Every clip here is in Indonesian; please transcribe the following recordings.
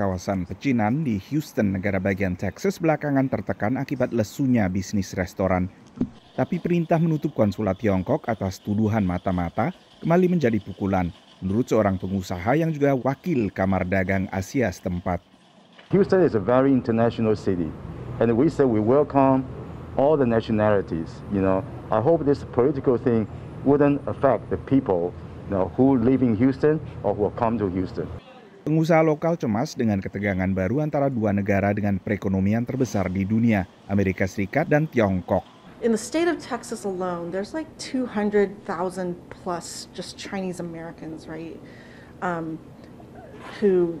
kawasan pecinan di Houston, negara bagian Texas belakangan tertekan akibat lesunya bisnis restoran. Tapi perintah menutup konsulat Tiongkok atas tuduhan mata-mata kembali menjadi pukulan, menurut seorang pengusaha yang juga wakil Kamar Dagang Asia setempat. Houston is a very international city, and we say we welcome all the nationalities. You know, I hope this political thing wouldn't affect the people you know, who live in Houston or who come to Houston. Pengusaha lokal cemas dengan ketegangan baru antara dua negara dengan perekonomian terbesar di dunia, Amerika Serikat dan Tiongkok. In the state of Texas alone, there's like 200,000 plus just Chinese Americans, right? Um, who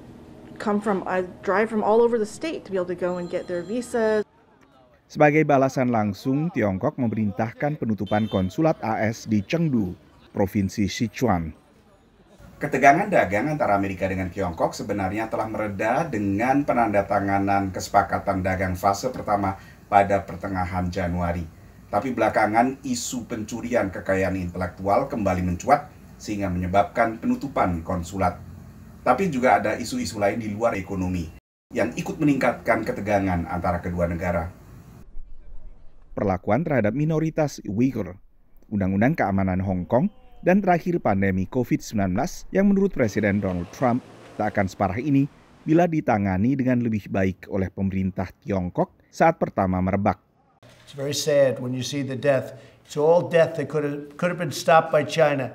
come from, I uh, drive from all over the state to be able to go and get their visas. Sebagai balasan langsung, Tiongkok memerintahkan penutupan konsulat AS di Chengdu, Provinsi Sichuan. Ketegangan dagang antara Amerika dengan Tiongkok sebenarnya telah mereda dengan penandatanganan kesepakatan dagang fase pertama pada pertengahan Januari. Tapi belakangan isu pencurian kekayaan intelektual kembali mencuat sehingga menyebabkan penutupan konsulat. Tapi juga ada isu-isu lain di luar ekonomi yang ikut meningkatkan ketegangan antara kedua negara. Perlakuan terhadap minoritas Uyghur, Undang-Undang Keamanan Hong Kong dan terakhir pandemi COVID-19 yang menurut Presiden Donald Trump tak akan separah ini bila ditangani dengan lebih baik oleh pemerintah Tiongkok saat pertama merebak. It's very sad when you see the death. It's all death that could have, could have been stopped by China.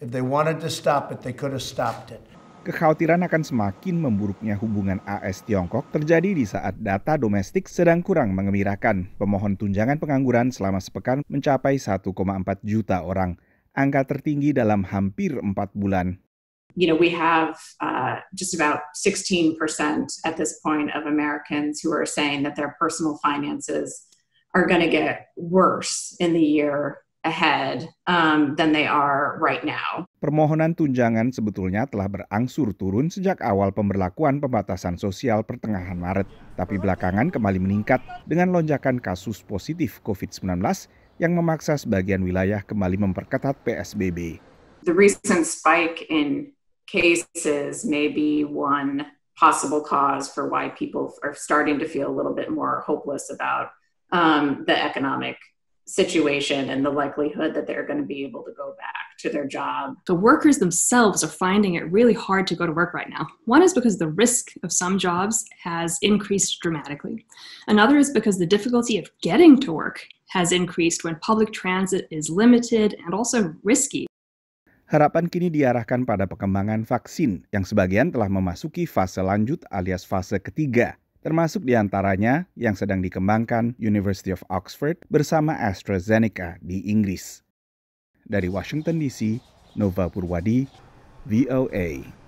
If they wanted to stop it, they could have stopped it. Kekhawatiran akan semakin memburuknya hubungan AS Tiongkok terjadi di saat data domestik sedang kurang mengembirakan. Pemohon tunjangan pengangguran selama sepekan mencapai 1,4 juta orang angka tertinggi dalam hampir empat bulan. You know, we have uh, just about 16% at this point of Americans who are saying that their personal finances are going to get worse in the year ahead um, than they are right now. Permohonan tunjangan sebetulnya telah berangsur turun sejak awal pemberlakuan pembatasan sosial pertengahan Maret, tapi belakangan kembali meningkat dengan lonjakan kasus positif COVID-19 yang memaksa sebagian wilayah kembali memperketat PSBB. The recent spike in cases may be one possible cause for why people are starting to feel a little bit more hopeless about um, the economic situation and the likelihood that they're going to be able to go back. to their job. The workers themselves are finding it really hard to go to work right now. One is because the risk of some jobs has increased dramatically. Another is because the difficulty of getting to work has increased when public transit is limited and also risky. Harapan kini diarahkan pada perkembangan vaksin yang sebagian telah memasuki fase lanjut alias fase ketiga termasuk diantaranya yang sedang dikembangkan University of Oxford bersama AstraZeneca di Inggris. Dari Washington DC, Nova Purwadi, VOA.